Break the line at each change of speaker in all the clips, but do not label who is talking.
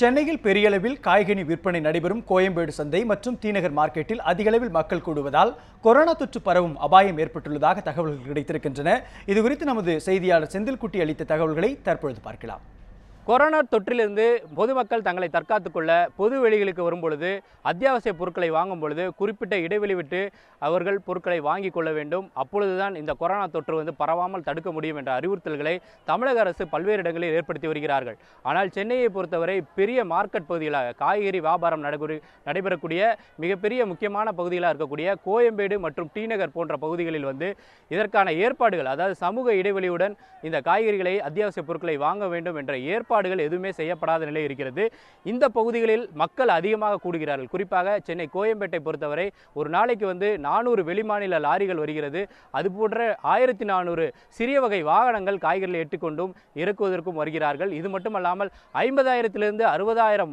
சென்னையில் பெரியளவில் காய்கனி விற்பனை நடைபெறும் கோயம்பேடு சந்தை மற்றும் தீநகர் மார்க்கெட்டில் அதிகளவில் மக்கள் கூடுவதால் கொரோனா தொற்று பரவும் அபாயம் ஏற்பட்டுள்ளதாக தகவல்கள் கிடைத்திருக்கின்றன இதுகுறித்து நமது செய்தியாளர் செந்தில்குட்டி அளித்த தகவல்களை தற்பொழுது பார்க்கலாம் கொரோனா தொற்றிலிருந்து
பொதுமக்கள் தங்களை தற்காத்துக்கொள்ள பொது வெளிகளுக்கு வரும்பொழுது அத்தியாவசிய பொருட்களை வாங்கும் பொழுது குறிப்பிட்ட இடைவெளி விட்டு அவர்கள் பொருட்களை வாங்கி கொள்ள வேண்டும் அப்பொழுதுதான் இந்த கொரோனா தொற்று வந்து பரவாமல் தடுக்க முடியும் என்ற அறிவுறுத்தல்களை தமிழக அரசு பல்வேறு இடங்களில் ஏற்படுத்தி வருகிறார்கள் ஆனால் சென்னையை பொறுத்தவரை பெரிய மார்க்கெட் பகுதிகளாக காய்கறி வியாபாரம் நடைபெறக்கூடிய மிகப்பெரிய முக்கியமான பகுதிகளாக இருக்கக்கூடிய கோயம்பேடு மற்றும் டிநகர் போன்ற பகுதிகளில் வந்து இதற்கான ஏற்பாடுகள் அதாவது சமூக இடைவெளியுடன் இந்த காய்கறிகளை அத்தியாவசிய பொருட்களை வாங்க வேண்டும் என்ற ஏற்பாடு ஏற்பாடுகள் எதுவுமே செய்யப்படாத நிலை இருக்கிறது இந்த பகுதிகளில் மக்கள் அதிகமாக கூடுகிறார்கள் குறிப்பாக சென்னை கோயம்பேட்டை பொறுத்தவரை ஒரு நாளைக்கு வந்து நானூறு வெளிமாநில லாரிகள் வருகிறது போன்ற ஆயிரத்தி நானூறு சிறிய வகை வாகனங்கள் காய்கறிகளை எட்டுக்கொண்டும் இறக்குவதற்கும் வருகிறார்கள் இது மட்டுமல்லாமல் ஐம்பதாயிரத்திலிருந்து அறுபதாயிரம்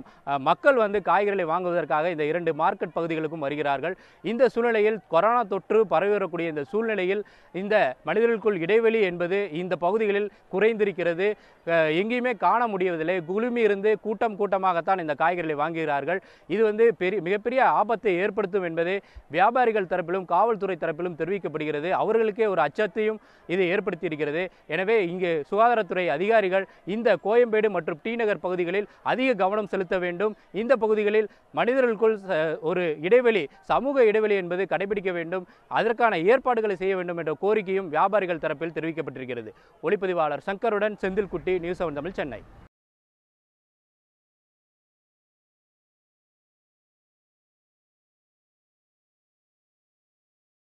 மக்கள் வந்து காய்கறிகளை வாங்குவதற்காக இந்த இரண்டு மார்க்கெட் பகுதிகளுக்கும் வருகிறார்கள் இந்த சூழ்நிலையில் கொரோனா தொற்று பரவி வரக்கூடிய இந்த சூழ்நிலையில் இந்த மனிதர்களுக்குள் இடைவெளி என்பது இந்த பகுதிகளில் குறைந்திருக்கிறது எங்கேயுமே காண முடியவில்லை குழுமி இருந்து கூட்டம் கூட்டமாகத்தான் இந்த காய்கறிகளை வாங்குகிறார்கள் இது வந்து பெரிய மிகப்பெரிய ஆபத்தை ஏற்படுத்தும் என்பது வியாபாரிகள் தரப்பிலும் காவல்துறை தரப்பிலும் தெரிவிக்கப்படுகிறது அவர்களுக்கே ஒரு அச்சத்தையும் இது ஏற்படுத்தியிருக்கிறது எனவே இங்கு சுகாதாரத்துறை அதிகாரிகள் இந்த கோயம்பேடு மற்றும் டி நகர் பகுதிகளில் அதிக கவனம் செலுத்த வேண்டும் இந்த பகுதிகளில் மனிதர்களுக்குள் ஒரு இடைவெளி சமூக இடைவெளி என்பது கடைபிடிக்க வேண்டும் அதற்கான ஏற்பாடுகளை செய்ய வேண்டும் என்ற கோரிக்கையும் வியாபாரிகள் தரப்பில் தெரிவிக்கப்பட்டிருக்கிறது
ஒளிப்பதிவாளர் சங்கருடன் செந்தில்குட்டி நியூஸ் செவன் தமிழ் சென்னை